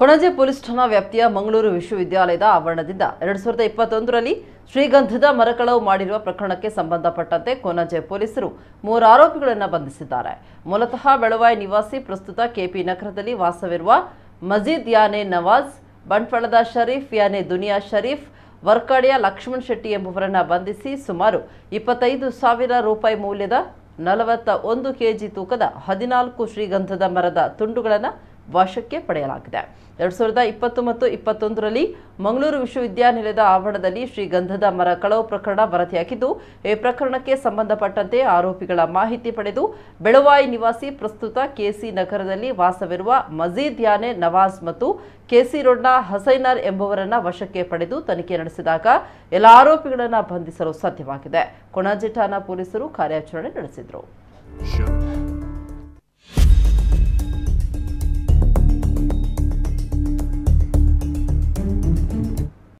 ಕೊಣಜೆ police ಠಾಣಾ ವ್ಯಾಪ್ತಿಯ ಮಂಗಳೂರು ವಿಶ್ವವಿದ್ಯಾಲಯದ ಆವರಣದಿಂದ ಎರಡು ಸಾವಿರದ ಇಪ್ಪತ್ತೊಂದರಲ್ಲಿ ಶ್ರೀಗಂಧದ ಮರಕಳವು ಮಾಡಿರುವ ಪ್ರಕರಣಕ್ಕೆ ಸಂಬಂಧಪಟ್ಟಂತೆ ಕೊಣಜೆ ಪೊಲೀಸರು ಮೂರು ಆರೋಪಿಗಳನ್ನು ಬಂಧಿಸಿದ್ದಾರೆ ಮೂಲತಃ ಬೆಳವಾಯಿ ನಿವಾಸಿ ಪ್ರಸ್ತುತ ಕೆಪಿ ನಗರದಲ್ಲಿ ವಾಸವಿರುವ ಮಜೀದ್ ಯಾನೆ ನವಾಜ್ ಬಂಟ್ವಾಳದ ಶರೀಫ್ ಯಾನೆ ದುನಿಯಾ ಶರೀಫ್ ವರ್ಕಾಡಿಯ ಲಕ್ಷ್ಮಣ್ ಶೆಟ್ಟಿ ಎಂಬುವರನ್ನು ಬಂಧಿಸಿ ಸುಮಾರು ಇಪ್ಪತ್ತೈದು ಸಾವಿರ ರೂಪಾಯಿ ಮೌಲ್ಯದ ನಲವತ್ತ ಒಂದು ಕೆಜಿ ತೂಕದ ಹದಿನಾಲ್ಕು ಶ್ರೀಗಂಧದ ಮರದ ತುಂಡುಗಳನ್ನು ವಶಕ್ಕೆ ಪಡೆಯಲಾಗಿದೆ ಎರಡ್ ಸಾವಿರದ ಇಪ್ಪತ್ತು ಮತ್ತು ಇಪ್ಪತ್ತೊಂದರಲ್ಲಿ ಮಂಗಳೂರು ವಿಶ್ವವಿದ್ಯಾನಿಲಯದ ಆವರಣದಲ್ಲಿ ಶ್ರೀಗಂಧದ ಮರ ಕಳವು ಪ್ರಕರಣ ವರದಿಯಾಗಿದ್ದು ಈ ಪ್ರಕರಣಕ್ಕೆ ಸಂಬಂಧಪಟ್ಟಂತೆ ಆರೋಪಿಗಳ ಮಾಹಿತಿ ಪಡೆದು ಬೆಳವಾಯಿ ನಿವಾಸಿ ಪ್ರಸ್ತುತ ಕೆಸಿ ನಗರದಲ್ಲಿ ವಾಸವಿರುವ ಮಜೀದ್ ಯಾನೆ ನವಾಜ್ ಮತ್ತು ಕೆಸಿ ರೋಡ್ನ ಹಸೈನರ್ ಎಂಬುವರನ್ನ ವಶಕ್ಕೆ ಪಡೆದು ತನಿಖೆ ನಡೆಸಿದಾಗ ಎಲ್ಲ ಆರೋಪಿಗಳನ್ನು ಬಂಧಿಸಲು ಸಾಧ್ಯವಾಗಿದೆ ಕೊಣಾಜಿ ಠಾಣಾ ಪೊಲೀಸರು ಕಾರ್ಯಾಚರಣೆ ನಡೆಸಿದರು